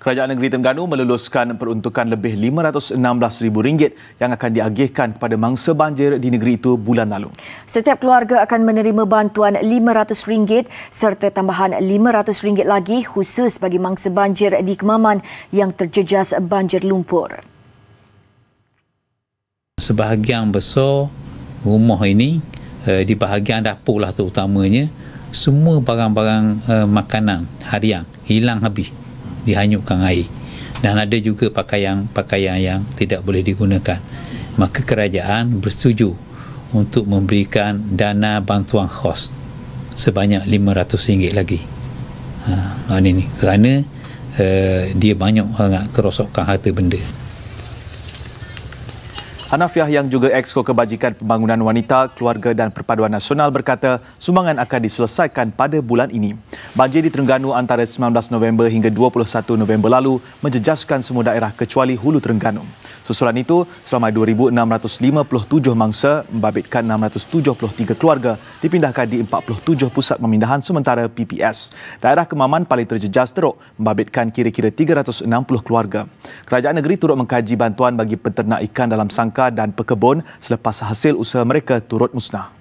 Kerajaan Negeri Terengganu meluluskan peruntukan lebih RM516,000 yang akan diagihkan kepada mangsa banjir di negeri itu bulan lalu. Setiap keluarga akan menerima bantuan RM500 serta tambahan RM500 lagi khusus bagi mangsa banjir di Kemaman yang terjejas banjir lumpur. Sebahagian besar rumah ini eh, di bahagian dapur lah terutamanya semua barang-barang eh, makanan harian hilang habis dihanyutkan air dan ada juga pakaian pakaian yang tidak boleh digunakan maka kerajaan bersetuju untuk memberikan dana bantuan khos sebanyak RM500 lagi ha, ini, kerana uh, dia banyak sangat kerosokan harta benda Hanafiah yang juga exco Kebajikan Pembangunan Wanita, Keluarga dan Perpaduan Nasional berkata sumbangan akan diselesaikan pada bulan ini. Banjir di Terengganu antara 19 November hingga 21 November lalu menjejaskan semua daerah kecuali Hulu Terengganu. Susulan itu, selama 2,657 mangsa membabitkan 673 keluarga dipindahkan di 47 pusat pemindahan sementara PPS. Daerah Kemaman paling terjejas teruk membabitkan kira-kira 360 keluarga. Kerajaan negeri turut mengkaji bantuan bagi peternak ikan dalam sangka dan pekebun selepas hasil usaha mereka turut musnah.